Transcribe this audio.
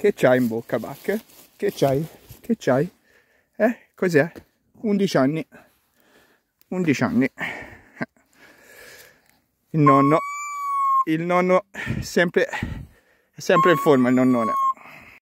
Che c'hai in bocca, Bacche? Che c'hai? Che c'hai? Eh, cos'è? 11 anni. 11 anni. Il nonno, il nonno sempre, sempre in forma il nonnone.